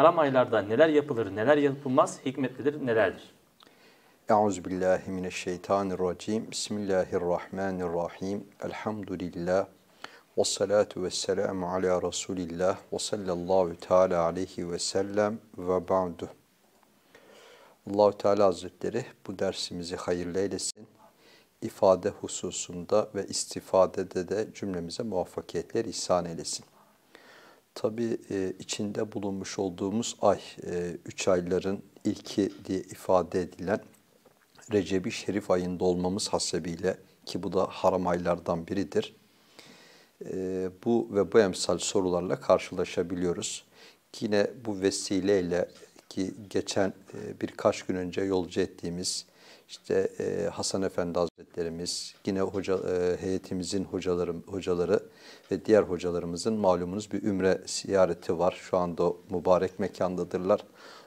haram aylarda neler yapılır, neler yapılmaz, hikmetlidir, nelerdir? Euzubillahimineşşeytanirracim. Bismillahirrahmanirrahim. Elhamdülillah. Ve salatu ve selamu ala Resulillah ve sallallahu teala aleyhi ve sellem ve ba'du. Allahu Teala Hazretleri bu dersimizi hayırlı eylesin. İfade hususunda ve istifadede de cümlemize muvaffakiyetler ihsan eylesin. Tabii e, içinde bulunmuş olduğumuz ay, e, üç ayların ilki diye ifade edilen recebi Şerif ayında olmamız hasebiyle ki bu da haram aylardan biridir. E, bu ve bu emsal sorularla karşılaşabiliyoruz. Yine bu vesileyle ki geçen birkaç gün önce yolcu ettiğimiz işte e, Hasan Efendi Hazretlerimiz, yine hoca, e, heyetimizin hocalarım, hocaları ve diğer hocalarımızın malumunuz bir ümre ziyareti var. Şu anda mübarek mekandadırlar.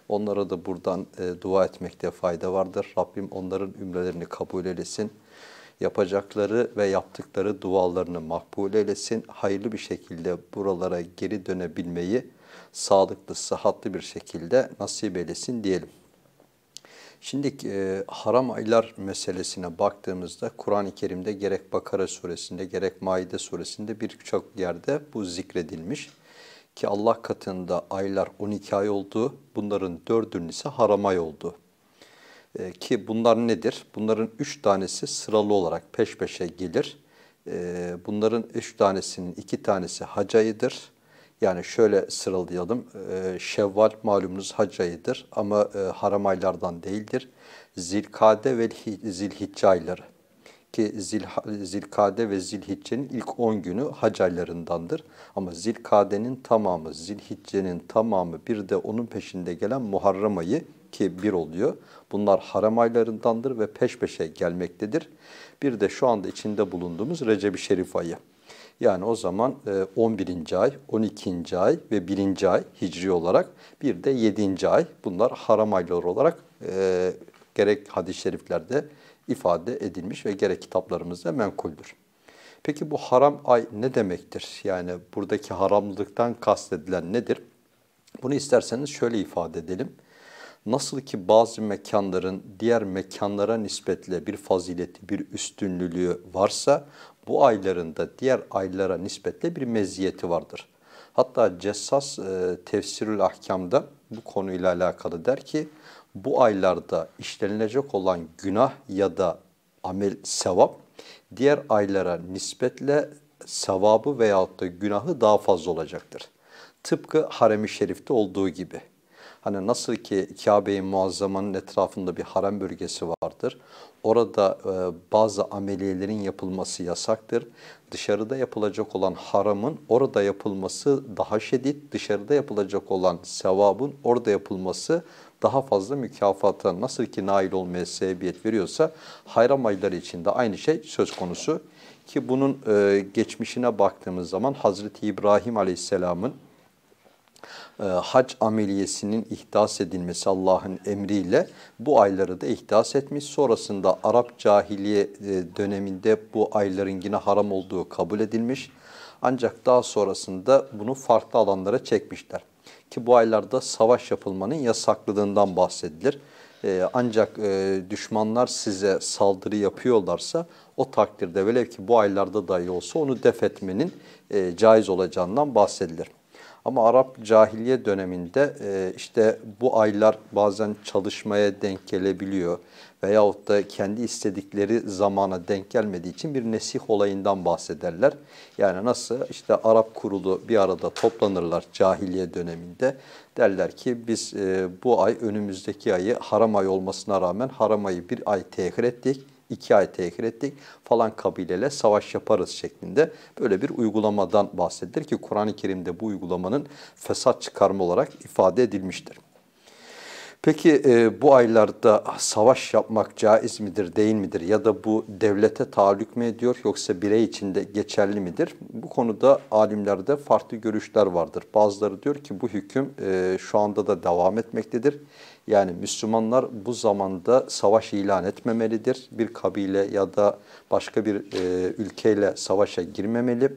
Onlara da buradan e, dua etmekte fayda vardır. Rabbim onların ümrelerini kabul eylesin. Yapacakları ve yaptıkları dualarını makbul eylesin. Hayırlı bir şekilde buralara geri dönebilmeyi sağlıklı, sıhhatli bir şekilde nasip eylesin diyelim. Şimdi e, haram aylar meselesine baktığımızda Kur'an-ı Kerim'de gerek Bakara suresinde gerek Maide suresinde birçok yerde bu zikredilmiş. Ki Allah katında aylar 12 ay oldu, bunların dördünün ise haram ay oldu. E, ki bunlar nedir? Bunların üç tanesi sıralı olarak peş peşe gelir. E, bunların üç tanesinin iki tanesi hacayıdır yani şöyle sıralayalım. E, Şevval malumunuz hac ayıdır ama e, haram aylardan değildir. Zilkade ve zilhicce ayları ki zil, Zilkade ve Zilhicce'nin ilk 10 günü hac aylarındandır. Ama Zilkade'nin tamamı, Zilhicce'nin tamamı bir de onun peşinde gelen Muharrem ayı ki bir oluyor. Bunlar haram aylarındandır ve peş peşe gelmektedir. Bir de şu anda içinde bulunduğumuz Recep-i Şerif ayı. Yani o zaman 11. E, ay, 12. ay ve 1. ay hicri olarak bir de 7. ay bunlar haram ayları olarak e, gerek hadis-i şeriflerde ifade edilmiş ve gerek kitaplarımızda menkuldür. Peki bu haram ay ne demektir? Yani buradaki haramlıktan kastedilen nedir? Bunu isterseniz şöyle ifade edelim. Nasıl ki bazı mekanların diğer mekanlara nispetle bir fazileti, bir üstünlülüğü varsa bu ayların da diğer aylara nispetle bir meziyeti vardır. Hatta Cessas e, Tefsirül Ahkam'da bu konuyla alakalı der ki bu aylarda işlenilecek olan günah ya da amel sevap diğer aylara nispetle sevabı veyahut da günahı daha fazla olacaktır. Tıpkı harem-i şerifte olduğu gibi. Hani nasıl ki Kabe-i Muazzama'nın etrafında bir harem bölgesi vardır. Orada e, bazı ameliyelerin yapılması yasaktır. Dışarıda yapılacak olan haramın orada yapılması daha şiddet, dışarıda yapılacak olan sevabın orada yapılması daha fazla mükafata nasıl ki nail olmaya sebebiyet veriyorsa hayram ayları de aynı şey söz konusu. Ki bunun e, geçmişine baktığımız zaman Hazreti İbrahim Aleyhisselam'ın e, hac ameliyesinin ihdas edilmesi Allah'ın emriyle bu ayları da ihdas etmiş. Sonrasında Arap cahiliye e, döneminde bu ayların yine haram olduğu kabul edilmiş. Ancak daha sonrasında bunu farklı alanlara çekmişler. Ki bu aylarda savaş yapılmanın yasaklılığından bahsedilir. Ee, ancak e, düşmanlar size saldırı yapıyorlarsa o takdirde velev ki bu aylarda dahi olsa onu def etmenin e, caiz olacağından bahsedilir. Ama Arap cahiliye döneminde e, işte bu aylar bazen çalışmaya denk gelebiliyor veyahut da kendi istedikleri zamana denk gelmediği için bir nesih olayından bahsederler. Yani nasıl işte Arap kurulu bir arada toplanırlar cahiliye döneminde. Derler ki biz e, bu ay önümüzdeki ayı haram ay olmasına rağmen haram ayı bir ay tehir ettik iki ay tehir ettik falan kabilele savaş yaparız şeklinde böyle bir uygulamadan bahsedilir ki Kur'an-ı Kerim'de bu uygulamanın fesat çıkarma olarak ifade edilmiştir. Peki e, bu aylarda savaş yapmak caiz midir, değil midir ya da bu devlete tahallük mü ediyor yoksa birey içinde geçerli midir? Bu konuda alimlerde farklı görüşler vardır. Bazıları diyor ki bu hüküm e, şu anda da devam etmektedir. Yani Müslümanlar bu zamanda savaş ilan etmemelidir. Bir kabile ya da başka bir e, ülkeyle savaşa girmemeli.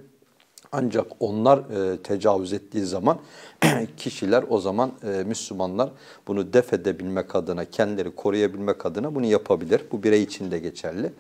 Ancak onlar e, tecavüz ettiği zaman kişiler o zaman e, Müslümanlar bunu def edebilmek adına, kendileri koruyabilmek adına bunu yapabilir. Bu birey için de geçerli.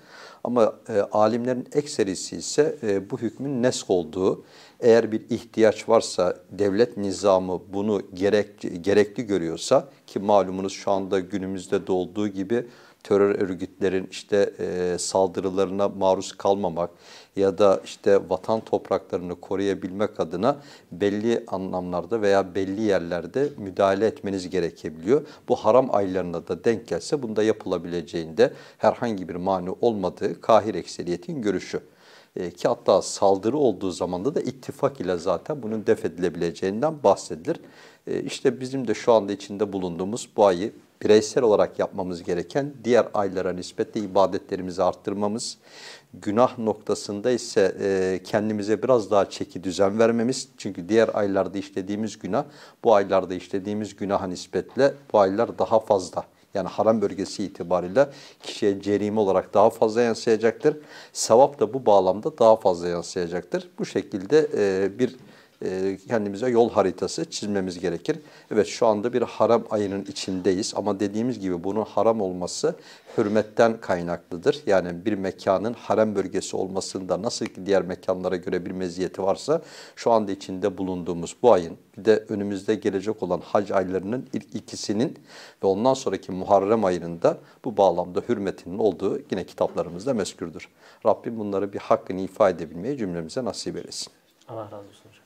Ama e, alimlerin ekserisi ise e, bu hükmün nesk olduğu, eğer bir ihtiyaç varsa devlet nizamı bunu gerek, gerekli görüyorsa ki malumunuz şu anda günümüzde de olduğu gibi terör örgütlerin işte e, saldırılarına maruz kalmamak ya da işte vatan topraklarını koruyabilmek adına belli anlamlarda veya belli yerlerde müdahale etmeniz gerekebiliyor. Bu haram aylarına da denk gelse bunda yapılabileceğinde herhangi bir mani olmadığı kahir ekseriyetin görüşü. E, ki hatta saldırı olduğu zamanda da ittifak ile zaten bunun def edilebileceğinden bahsedilir. E, bizim de şu anda içinde bulunduğumuz bu ayı bireysel olarak yapmamız gereken diğer aylara nispetle ibadetlerimizi arttırmamız, günah noktasında ise e, kendimize biraz daha çeki düzen vermemiz. Çünkü diğer aylarda işlediğimiz günah, bu aylarda işlediğimiz günaha nispetle bu aylar daha fazla yani haram bölgesi itibariyle kişiye cerime olarak daha fazla yansıyacaktır. Sevap da bu bağlamda daha fazla yansıyacaktır. Bu şekilde bir e, kendimize yol haritası çizmemiz gerekir. Evet şu anda bir haram ayının içindeyiz ama dediğimiz gibi bunun haram olması hürmetten kaynaklıdır. Yani bir mekanın harem bölgesi olmasında nasıl ki diğer mekanlara göre bir meziyeti varsa şu anda içinde bulunduğumuz bu ayın bir de önümüzde gelecek olan hac aylarının ilk ikisinin ve ondan sonraki Muharrem ayında bu bağlamda hürmetinin olduğu yine kitaplarımızda meskürdür. Rabbim bunları bir hakkını ifade edebilmeyi cümlemize nasip eylesin. Allah razı olsun hocam.